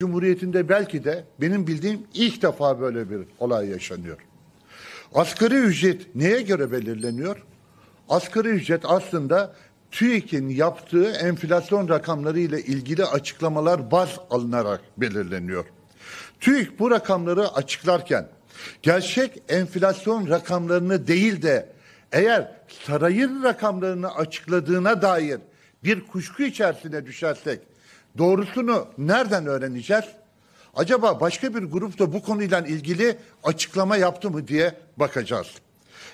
Cumhuriyeti'nde belki de benim bildiğim ilk defa böyle bir olay yaşanıyor. Asgari ücret neye göre belirleniyor? Asgari ücret aslında TÜİK'in yaptığı enflasyon rakamları ile ilgili açıklamalar baz alınarak belirleniyor. TÜİK bu rakamları açıklarken gerçek enflasyon rakamlarını değil de eğer sarayın rakamlarını açıkladığına dair bir kuşku içerisine düşersek Doğrusunu nereden öğreneceğiz? Acaba başka bir grup da bu konuyla ilgili açıklama yaptı mı diye bakacağız.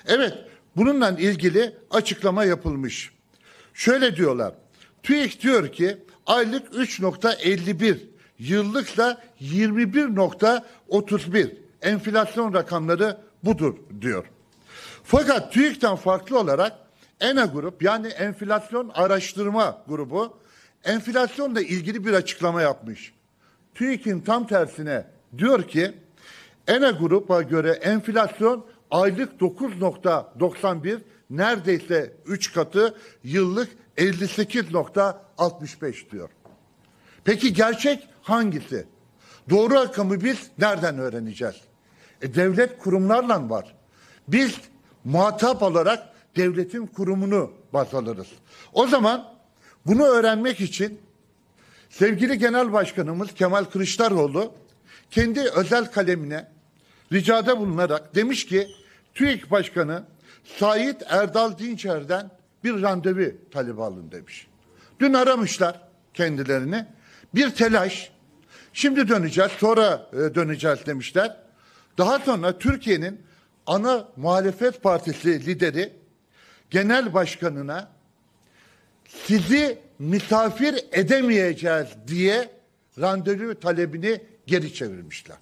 Evet, bununla ilgili açıklama yapılmış. Şöyle diyorlar. TÜİK diyor ki aylık 3.51, yıllık da 21.31 enflasyon rakamları budur diyor. Fakat TÜİK'ten farklı olarak ENA grup yani enflasyon araştırma grubu enflasyonla ilgili bir açıklama yapmış. TÜİK'in tam tersine diyor ki ENE gruba göre enflasyon aylık 9.91 neredeyse 3 katı yıllık 58.65 diyor. Peki gerçek hangisi? Doğru rakamı biz nereden öğreneceğiz? E, devlet kurumlarla var. Biz muhatap olarak devletin kurumunu baz alırız. O zaman bunu öğrenmek için sevgili Genel Başkanımız Kemal Kılıçdaroğlu kendi özel kalemine ricada bulunarak demiş ki TÜİK Başkanı Sait Erdal Dinçer'den bir randevu talep alın demiş. Dün aramışlar kendilerini. Bir telaş. Şimdi döneceğiz, sonra e, döneceğiz demişler. Daha sonra Türkiye'nin ana muhalefet partisi lideri genel başkanına sizi misafir edemeyeceğiz diye randevu talebini geri çevirmişler.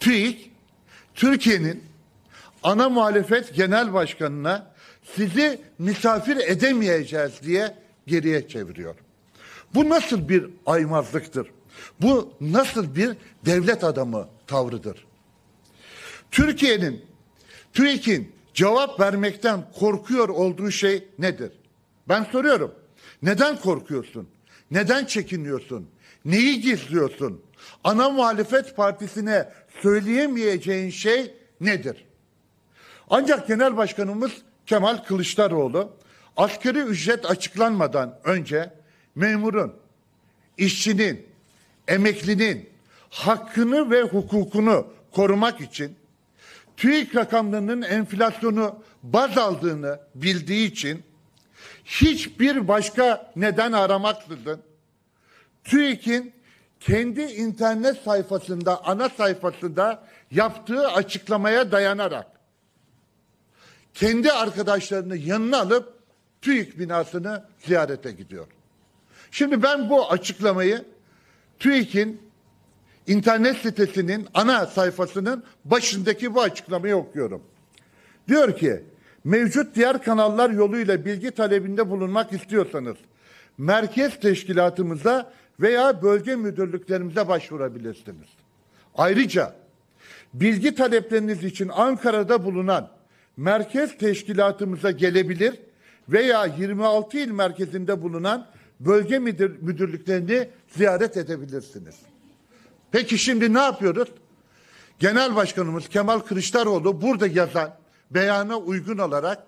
TÜİK, Türkiye'nin ana muhalefet genel başkanına sizi misafir edemeyeceğiz diye geriye çeviriyor. Bu nasıl bir aymazlıktır? Bu nasıl bir devlet adamı tavrıdır? Türkiye'nin, TÜİK'in cevap vermekten korkuyor olduğu şey nedir? Ben soruyorum. Neden korkuyorsun? Neden çekiniyorsun? Neyi gizliyorsun? Ana muhalefet partisine söyleyemeyeceğin şey nedir? Ancak Genel Başkanımız Kemal Kılıçdaroğlu askeri ücret açıklanmadan önce memurun, işçinin, emeklinin hakkını ve hukukunu korumak için TÜİK rakamlarının enflasyonu baz aldığını bildiği için hiçbir başka neden aramaksızın TÜİK'in kendi internet sayfasında, ana sayfasında yaptığı açıklamaya dayanarak kendi arkadaşlarını yanına alıp TÜİK binasını ziyarete gidiyor. Şimdi ben bu açıklamayı TÜİK'in internet sitesinin ana sayfasının başındaki bu açıklamayı okuyorum. Diyor ki mevcut diğer kanallar yoluyla bilgi talebinde bulunmak istiyorsanız merkez teşkilatımıza veya bölge müdürlüklerimize başvurabilirsiniz. Ayrıca bilgi talepleriniz için Ankara'da bulunan merkez teşkilatımıza gelebilir veya 26 il merkezinde bulunan bölge müdürlüklerini ziyaret edebilirsiniz. Peki şimdi ne yapıyoruz? Genel Başkanımız Kemal Kılıçdaroğlu burada yazan beyana uygun olarak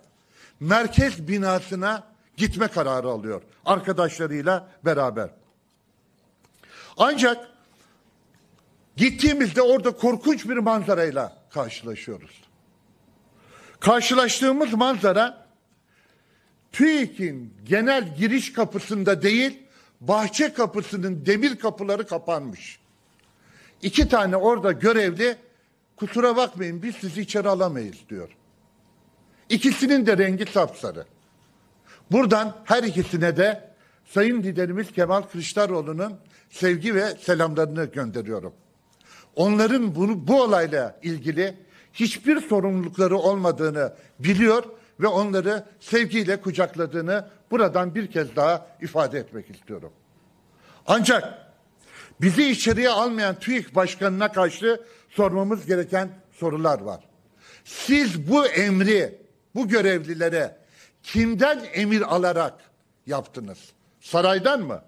merkez binasına gitme kararı alıyor arkadaşlarıyla beraber. Ancak gittiğimizde orada korkunç bir manzarayla karşılaşıyoruz. Karşılaştığımız manzara TÜİK'in genel giriş kapısında değil, bahçe kapısının demir kapıları kapanmış. İki tane orada görevli kusura bakmayın biz sizi içeri alamayız diyor. İkisinin de rengi sapsarı. Buradan her ikisine de Sayın liderimiz Kemal Kılıçdaroğlu'nun sevgi ve selamlarını gönderiyorum. Onların bunu bu olayla ilgili hiçbir sorumlulukları olmadığını biliyor ve onları sevgiyle kucakladığını buradan bir kez daha ifade etmek istiyorum. Ancak Bizi içeriye almayan TÜİK Başkanı'na karşı sormamız gereken sorular var. Siz bu emri bu görevlilere kimden emir alarak yaptınız? Saraydan mı?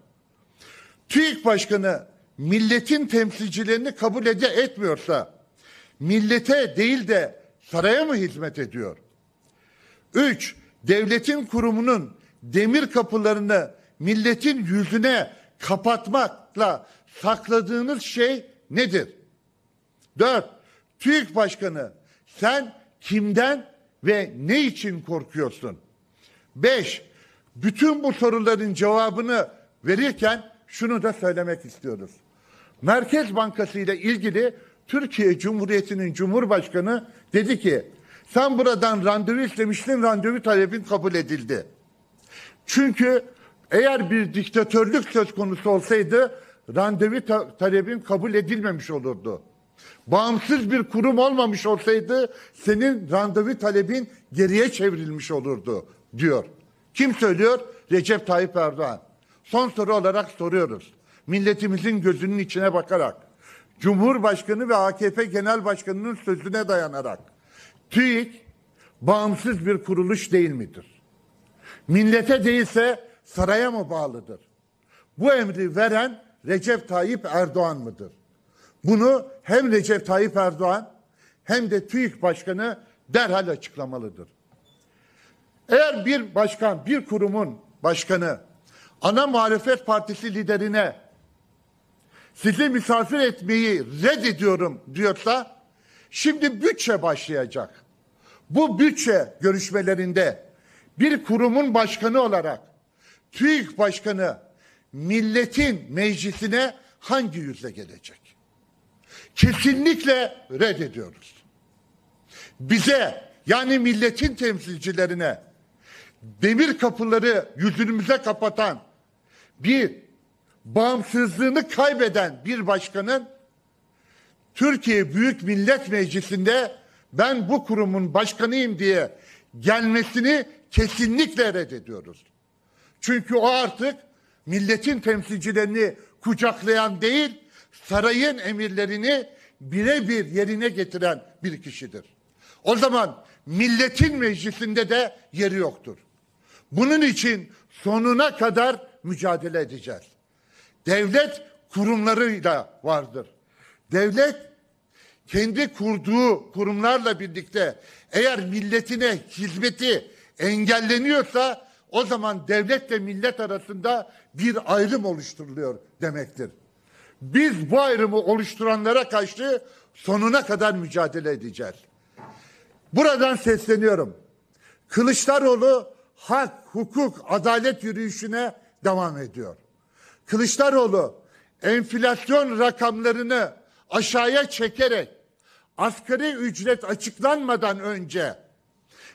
TÜİK Başkanı milletin temsilcilerini kabul ede etmiyorsa millete değil de saraya mı hizmet ediyor? Üç, devletin kurumunun demir kapılarını milletin yüzüne kapatmakla sakladığınız şey nedir? Dört, TÜİK Başkanı sen kimden ve ne için korkuyorsun? Beş, bütün bu soruların cevabını verirken şunu da söylemek istiyoruz. Merkez Bankası ile ilgili Türkiye Cumhuriyeti'nin Cumhurbaşkanı dedi ki sen buradan randevu istemiştin randevu talebin kabul edildi. Çünkü eğer bir diktatörlük söz konusu olsaydı randevu ta talebin kabul edilmemiş olurdu. Bağımsız bir kurum olmamış olsaydı senin randevu talebin geriye çevrilmiş olurdu diyor. Kim söylüyor? Recep Tayyip Erdoğan. Son soru olarak soruyoruz. Milletimizin gözünün içine bakarak, Cumhurbaşkanı ve AKP Genel Başkanı'nın sözüne dayanarak, TÜİK bağımsız bir kuruluş değil midir? Millete değilse saraya mı bağlıdır? Bu emri veren Recep Tayyip Erdoğan mıdır? Bunu hem Recep Tayyip Erdoğan hem de TÜİK Başkanı derhal açıklamalıdır. Eğer bir başkan, bir kurumun başkanı ana muhalefet partisi liderine sizi misafir etmeyi reddediyorum diyorsa şimdi bütçe başlayacak. Bu bütçe görüşmelerinde bir kurumun başkanı olarak TÜİK Başkanı milletin meclisine hangi yüzle gelecek? Kesinlikle reddediyoruz. Bize yani milletin temsilcilerine demir kapıları yüzümüze kapatan bir bağımsızlığını kaybeden bir başkanın Türkiye Büyük Millet Meclisi'nde ben bu kurumun başkanıyım diye gelmesini kesinlikle reddediyoruz. Çünkü o artık milletin temsilcilerini kucaklayan değil, sarayın emirlerini birebir yerine getiren bir kişidir. O zaman milletin meclisinde de yeri yoktur. Bunun için sonuna kadar mücadele edeceğiz. Devlet kurumlarıyla vardır. Devlet kendi kurduğu kurumlarla birlikte eğer milletine hizmeti engelleniyorsa o zaman devletle millet arasında bir ayrım oluşturuluyor demektir. Biz bu ayrımı oluşturanlara karşı sonuna kadar mücadele edeceğiz. Buradan sesleniyorum. Kılıçdaroğlu hak, hukuk, adalet yürüyüşüne devam ediyor. Kılıçdaroğlu enflasyon rakamlarını aşağıya çekerek asgari ücret açıklanmadan önce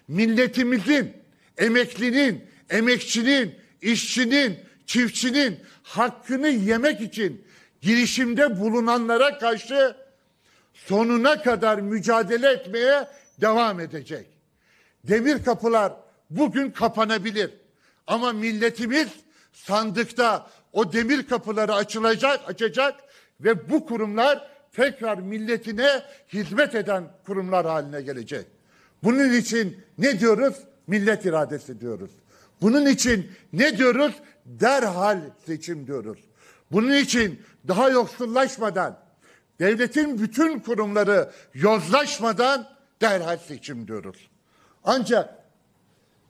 milletimizin, emeklinin, emekçinin, işçinin, çiftçinin hakkını yemek için girişimde bulunanlara karşı sonuna kadar mücadele etmeye devam edecek. Demir kapılar bugün kapanabilir ama milletimiz sandıkta o demir kapıları açılacak, açacak ve bu kurumlar tekrar milletine hizmet eden kurumlar haline gelecek. Bunun için ne diyoruz? Millet iradesi diyoruz. Bunun için ne diyoruz? Derhal seçim diyoruz. Bunun için daha yoksullaşmadan, devletin bütün kurumları yozlaşmadan derhal seçim diyoruz. Ancak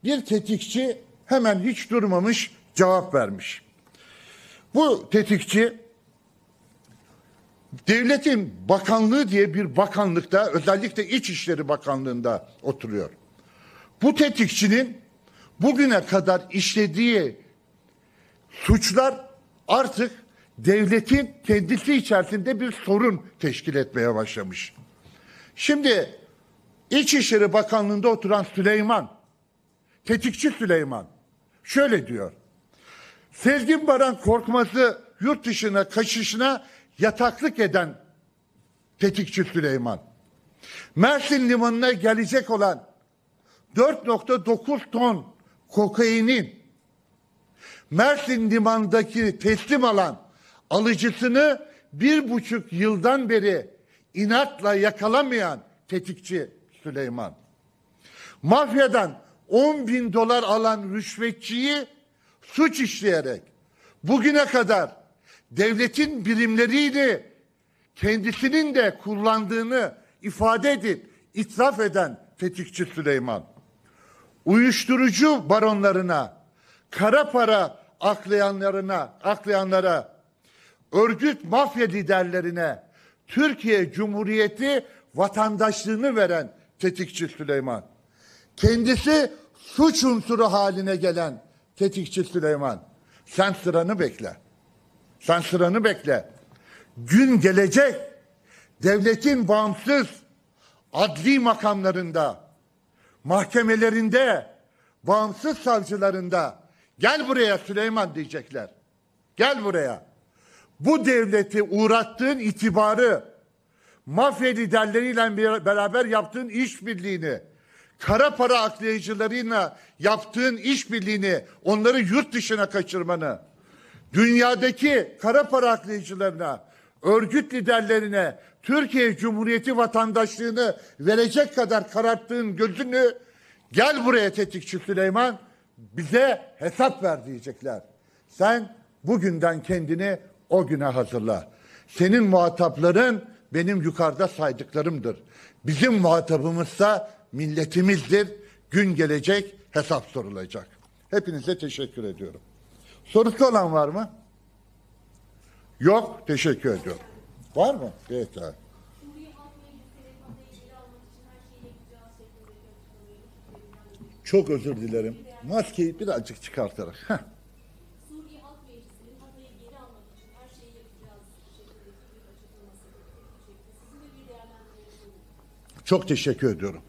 bir tetikçi hemen hiç durmamış cevap vermiş. Bu tetikçi devletin bakanlığı diye bir bakanlıkta özellikle İçişleri Bakanlığı'nda oturuyor. Bu tetikçinin bugüne kadar işlediği suçlar artık devletin kendisi içerisinde bir sorun teşkil etmeye başlamış. Şimdi İçişleri Bakanlığı'nda oturan Süleyman, tetikçi Süleyman şöyle diyor. Sezgin Baran Korkmaz'ı yurt dışına kaçışına yataklık eden tetikçi Süleyman. Mersin limanına gelecek olan 4.9 ton kokainin Mersin limandaki teslim alan alıcısını bir buçuk yıldan beri inatla yakalamayan tetikçi Süleyman. Mafyadan 10 bin dolar alan rüşvetçiyi suç işleyerek bugüne kadar devletin birimleriyle kendisinin de kullandığını ifade edip itiraf eden tetikçi Süleyman uyuşturucu baronlarına, kara para aklayanlarına, aklayanlara, örgüt mafya liderlerine Türkiye Cumhuriyeti vatandaşlığını veren tetikçi Süleyman. Kendisi suç unsuru haline gelen tetikçi Süleyman. Sen sıranı bekle. Sen sıranı bekle. Gün gelecek devletin bağımsız adli makamlarında mahkemelerinde, bağımsız savcılarında gel buraya Süleyman diyecekler. Gel buraya. Bu devleti uğrattığın itibarı, mafya liderleriyle beraber yaptığın işbirliğini, kara para aklayıcılarıyla yaptığın işbirliğini, onları yurt dışına kaçırmanı, dünyadaki kara para aklayıcılarına, örgüt liderlerine Türkiye Cumhuriyeti vatandaşlığını verecek kadar kararttığın gözünü gel buraya tetikçi Süleyman bize hesap ver diyecekler. Sen bugünden kendini o güne hazırla. Senin muhatapların benim yukarıda saydıklarımdır. Bizim muhatabımızsa milletimizdir. Gün gelecek hesap sorulacak. Hepinize teşekkür ediyorum. Sorusu olan var mı? Yok, teşekkür ediyorum. Var mı? Peki. Çok özür dilerim. Maskeyi birazcık çıkartarak. Heh. Çok teşekkür ediyorum.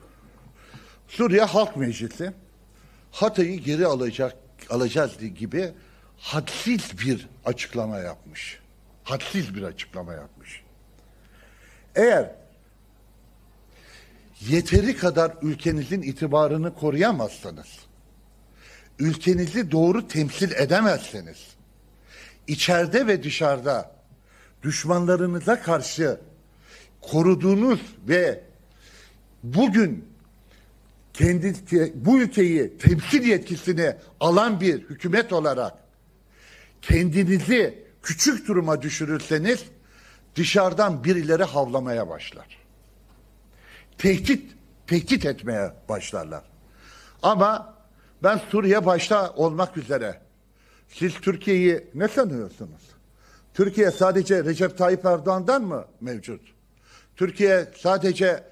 Suriye Halk Meclisi Hatay'ı geri alacak alacağız gibi hadsiz bir açıklama yapmış hadsiz bir açıklama yapmış. Eğer yeteri kadar ülkenizin itibarını koruyamazsanız, ülkenizi doğru temsil edemezseniz, içeride ve dışarıda düşmanlarınıza karşı koruduğunuz ve bugün kendi bu ülkeyi temsil yetkisini alan bir hükümet olarak kendinizi küçük duruma düşürülseniz dışarıdan birileri havlamaya başlar. Tehdit, tehdit etmeye başlarlar. Ama ben Suriye başta olmak üzere siz Türkiye'yi ne sanıyorsunuz? Türkiye sadece Recep Tayyip Erdoğan'dan mı mevcut? Türkiye sadece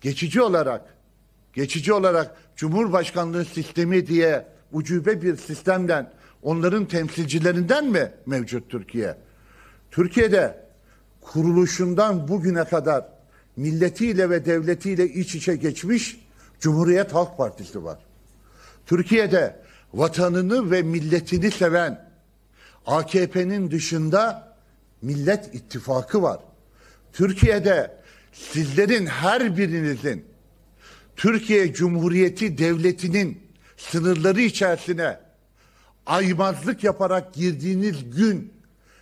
geçici olarak geçici olarak Cumhurbaşkanlığı sistemi diye ucube bir sistemden onların temsilcilerinden mi mevcut Türkiye? Türkiye'de kuruluşundan bugüne kadar milletiyle ve devletiyle iç içe geçmiş Cumhuriyet Halk Partisi var. Türkiye'de vatanını ve milletini seven AKP'nin dışında Millet İttifakı var. Türkiye'de sizlerin her birinizin Türkiye Cumhuriyeti Devleti'nin sınırları içerisine aymazlık yaparak girdiğiniz gün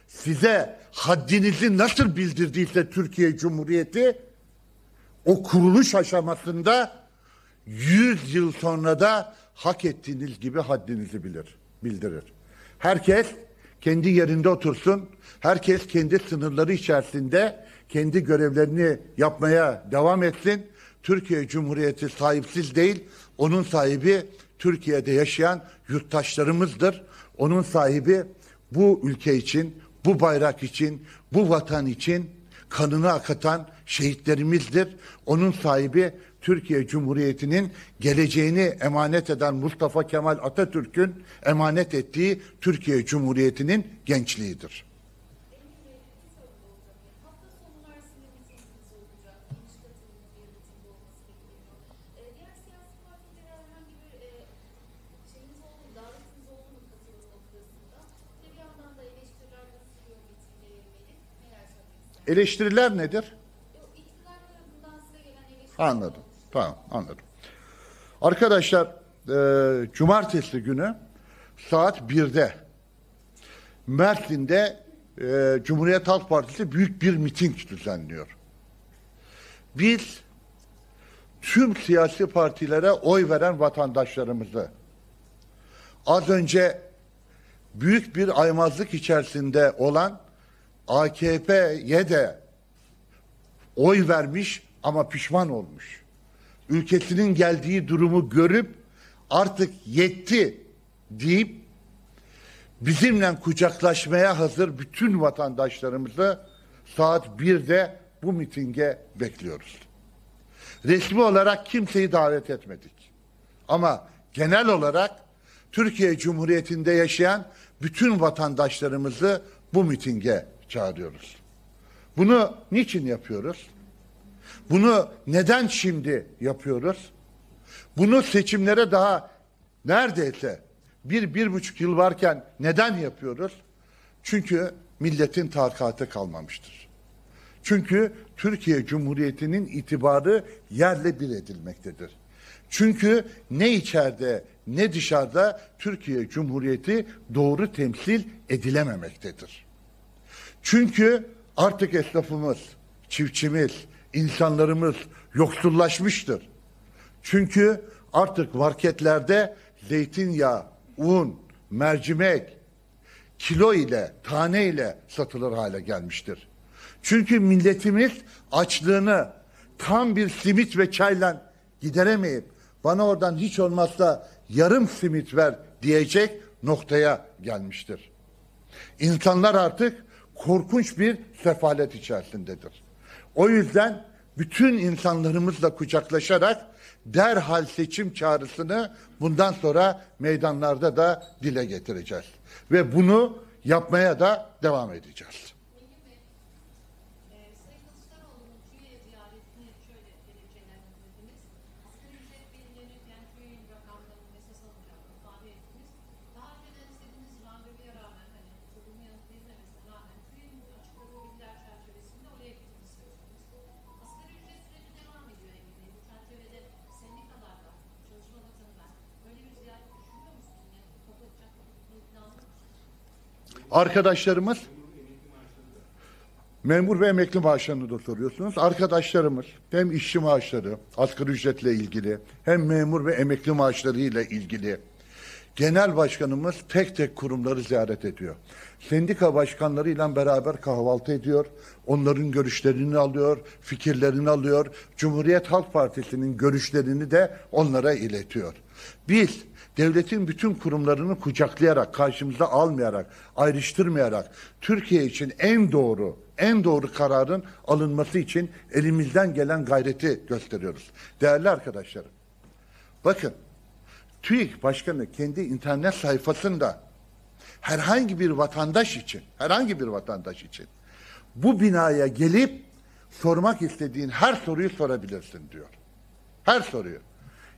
size haddinizi nasıl bildirdiyse Türkiye Cumhuriyeti o kuruluş aşamasında 100 yıl sonra da hak ettiğiniz gibi haddinizi bilir, bildirir. Herkes kendi yerinde otursun. Herkes kendi sınırları içerisinde kendi görevlerini yapmaya devam etsin. Türkiye Cumhuriyeti sahipsiz değil, onun sahibi Türkiye'de yaşayan yurttaşlarımızdır. Onun sahibi bu ülke için, bu bayrak için, bu vatan için kanını akatan şehitlerimizdir. Onun sahibi Türkiye Cumhuriyeti'nin geleceğini emanet eden Mustafa Kemal Atatürk'ün emanet ettiği Türkiye Cumhuriyeti'nin gençliğidir. Eleştiriler nedir? Anladım. Tamam anladım. Arkadaşlar e, cumartesi günü saat 1'de Mertlin'de e, Cumhuriyet Halk Partisi büyük bir miting düzenliyor. Biz tüm siyasi partilere oy veren vatandaşlarımızı az önce büyük bir aymazlık içerisinde olan AKP'ye de oy vermiş ama pişman olmuş. Ülkesinin geldiği durumu görüp artık yetti deyip bizimle kucaklaşmaya hazır bütün vatandaşlarımızı saat 1'de bu mitinge bekliyoruz. Resmi olarak kimseyi davet etmedik. Ama genel olarak Türkiye Cumhuriyeti'nde yaşayan bütün vatandaşlarımızı bu mitinge çağırıyoruz? Bunu niçin yapıyoruz? Bunu neden şimdi yapıyoruz? Bunu seçimlere daha neredeyse bir, bir buçuk yıl varken neden yapıyoruz? Çünkü milletin tarikata kalmamıştır. Çünkü Türkiye Cumhuriyeti'nin itibarı yerle bir edilmektedir. Çünkü ne içeride ne dışarıda Türkiye Cumhuriyeti doğru temsil edilememektedir. Çünkü artık esnafımız, çiftçimiz, insanlarımız yoksullaşmıştır. Çünkü artık marketlerde zeytinyağı, un, mercimek kilo ile, tane ile satılır hale gelmiştir. Çünkü milletimiz açlığını tam bir simit ve çayla gideremeyip bana oradan hiç olmazsa yarım simit ver diyecek noktaya gelmiştir. İnsanlar artık korkunç bir sefalet içerisindedir. O yüzden bütün insanlarımızla kucaklaşarak derhal seçim çağrısını bundan sonra meydanlarda da dile getireceğiz. Ve bunu yapmaya da devam edeceğiz. Arkadaşlarımız memur ve emekli maaşlarını da soruyorsunuz. Arkadaşlarımız hem işçi maaşları, asgari ücretle ilgili hem memur ve emekli maaşlarıyla ilgili Genel başkanımız tek tek kurumları ziyaret ediyor. Sendika başkanlarıyla beraber kahvaltı ediyor. Onların görüşlerini alıyor, fikirlerini alıyor. Cumhuriyet Halk Partisi'nin görüşlerini de onlara iletiyor. Biz devletin bütün kurumlarını kucaklayarak, karşımıza almayarak, ayrıştırmayarak Türkiye için en doğru, en doğru kararın alınması için elimizden gelen gayreti gösteriyoruz. Değerli arkadaşlarım, bakın TÜİK Başkanı kendi internet sayfasında herhangi bir vatandaş için, herhangi bir vatandaş için bu binaya gelip sormak istediğin her soruyu sorabilirsin diyor. Her soruyu.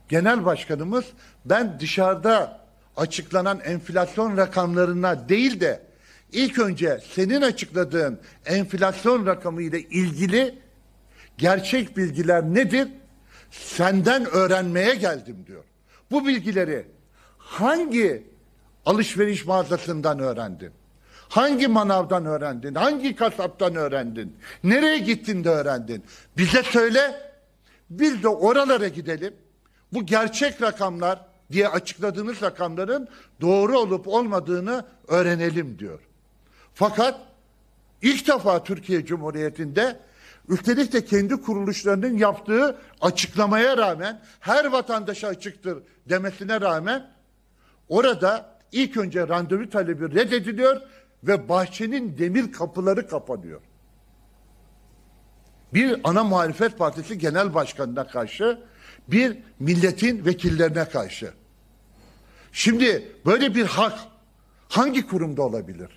Genel başkanımız ben dışarıda açıklanan enflasyon rakamlarına değil de ilk önce senin açıkladığın enflasyon rakamı ile ilgili gerçek bilgiler nedir? Senden öğrenmeye geldim diyor. Bu bilgileri hangi alışveriş mağazasından öğrendin? Hangi manavdan öğrendin? Hangi kasaptan öğrendin? Nereye gittin de öğrendin? Bize söyle. Biz de oralara gidelim. Bu gerçek rakamlar diye açıkladığınız rakamların doğru olup olmadığını öğrenelim diyor. Fakat ilk defa Türkiye Cumhuriyeti'nde Üstelik de kendi kuruluşlarının yaptığı açıklamaya rağmen her vatandaşa açıktır demesine rağmen orada ilk önce randevu talebi reddediliyor ve bahçenin demir kapıları kapanıyor. Bir ana muhalefet partisi genel başkanına karşı bir milletin vekillerine karşı. Şimdi böyle bir hak hangi kurumda olabilir?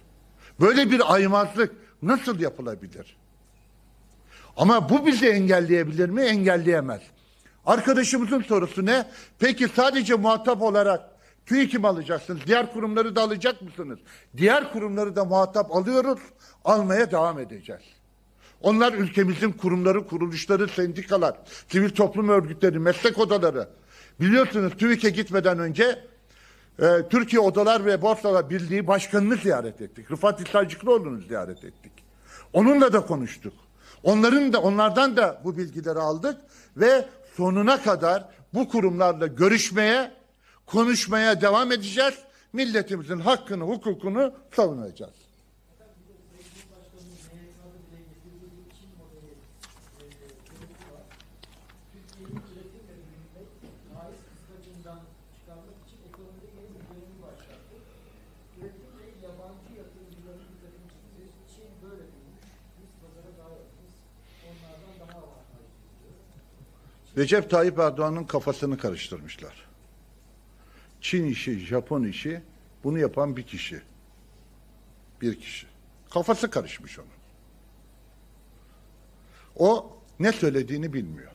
Böyle bir aymazlık nasıl yapılabilir? Ama bu bizi engelleyebilir mi? Engelleyemez. Arkadaşımızın sorusu ne? Peki sadece muhatap olarak TÜİK'i mi alacaksınız? Diğer kurumları da alacak mısınız? Diğer kurumları da muhatap alıyoruz, almaya devam edeceğiz. Onlar ülkemizin kurumları, kuruluşları, sendikalar, sivil toplum örgütleri, meslek odaları. Biliyorsunuz TÜİK'e gitmeden önce e, Türkiye Odalar ve Borsalar Birliği Başkanı'nı ziyaret ettik. Rıfat İsacıklıoğlu'nu ziyaret ettik. Onunla da konuştuk. Onların da onlardan da bu bilgileri aldık ve sonuna kadar bu kurumlarla görüşmeye, konuşmaya devam edeceğiz. Milletimizin hakkını, hukukunu savunacağız. Recep Tayyip Erdoğan'ın kafasını karıştırmışlar. Çin işi, Japon işi bunu yapan bir kişi. Bir kişi. Kafası karışmış onun. O ne söylediğini bilmiyor.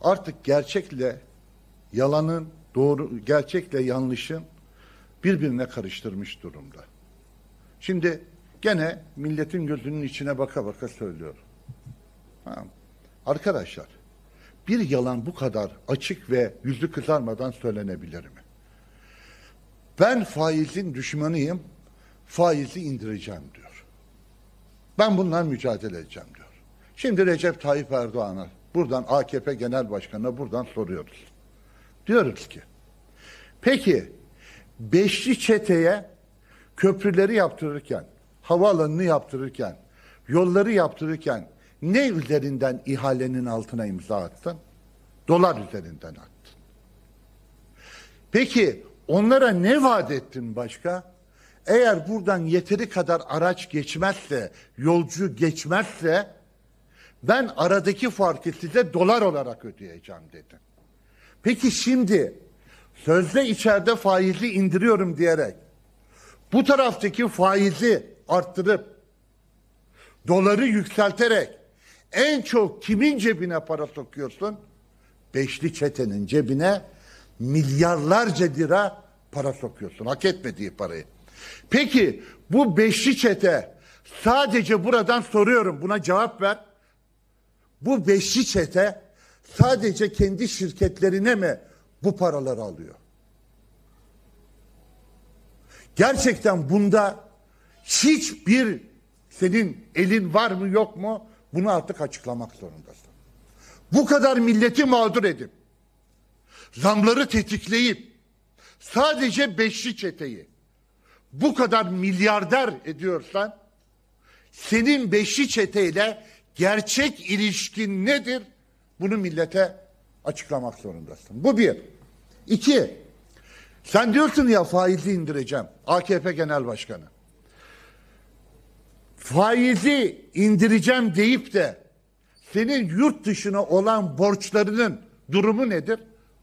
Artık gerçekle yalanın, doğru gerçekle yanlışın birbirine karıştırmış durumda. Şimdi gene milletin gözünün içine baka baka söylüyorum. Ha. Arkadaşlar bir yalan bu kadar açık ve yüzü kızarmadan söylenebilir mi? Ben faizin düşmanıyım, faizi indireceğim diyor. Ben bundan mücadele edeceğim diyor. Şimdi Recep Tayyip Erdoğan'a, buradan AKP Genel Başkanı'na buradan soruyoruz. Diyoruz ki, peki beşli çeteye köprüleri yaptırırken, havaalanını yaptırırken, yolları yaptırırken ne üzerinden ihalenin altına imza attın? Dolar üzerinden attın. Peki onlara ne vaat ettin başka? Eğer buradan yeteri kadar araç geçmezse, yolcu geçmezse ben aradaki farkı size dolar olarak ödeyeceğim dedim. Peki şimdi sözde içeride faizi indiriyorum diyerek bu taraftaki faizi arttırıp doları yükselterek en çok kimin cebine para sokuyorsun? Beşli çetenin cebine milyarlarca lira para sokuyorsun. Hak etmediği parayı. Peki bu beşli çete sadece buradan soruyorum buna cevap ver. Bu beşli çete sadece kendi şirketlerine mi bu paraları alıyor? Gerçekten bunda hiçbir senin elin var mı yok mu? Bunu artık açıklamak zorundasın. Bu kadar milleti mağdur edip, zamları tetikleyip, sadece beşli çeteyi bu kadar milyarder ediyorsan, senin beşli çeteyle gerçek ilişkin nedir? Bunu millete açıklamak zorundasın. Bu bir. İki, sen diyorsun ya faizi indireceğim. AKP Genel Başkanı faizi indireceğim deyip de senin yurt dışına olan borçlarının durumu nedir?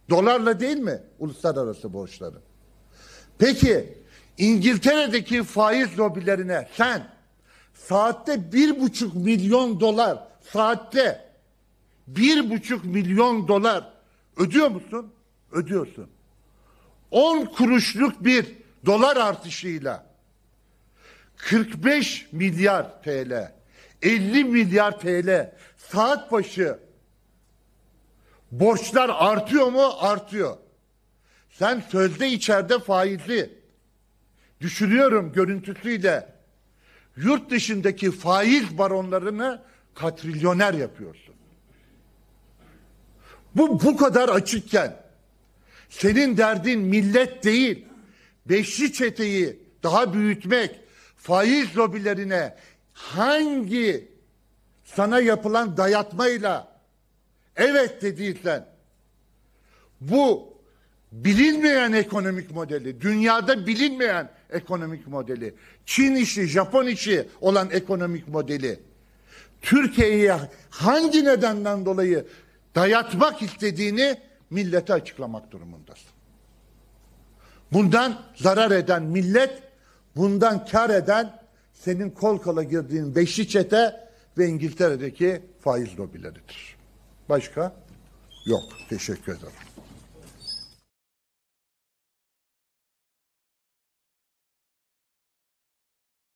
Dolarla değil mi uluslararası borçları? Peki İngiltere'deki faiz lobilerine sen saatte bir buçuk milyon dolar saatte bir buçuk milyon dolar ödüyor musun? Ödüyorsun. On kuruşluk bir dolar artışıyla 45 milyar TL, 50 milyar TL saat başı borçlar artıyor mu? Artıyor. Sen sözde içeride faizli düşünüyorum görüntüsüyle yurt dışındaki faiz baronlarını katrilyoner yapıyorsun. Bu bu kadar açıkken senin derdin millet değil, beşli çeteyi daha büyütmek, faiz lobilerine hangi sana yapılan dayatmayla evet dediysen bu bilinmeyen ekonomik modeli, dünyada bilinmeyen ekonomik modeli, Çin işi, Japon işi olan ekonomik modeli Türkiye'ye hangi nedenden dolayı dayatmak istediğini millete açıklamak durumundasın. Bundan zarar eden millet Bundan kar eden senin kol kola girdiğin beşli çete ve İngiltere'deki faiz lobileridir. Başka? Yok. Teşekkür ederim.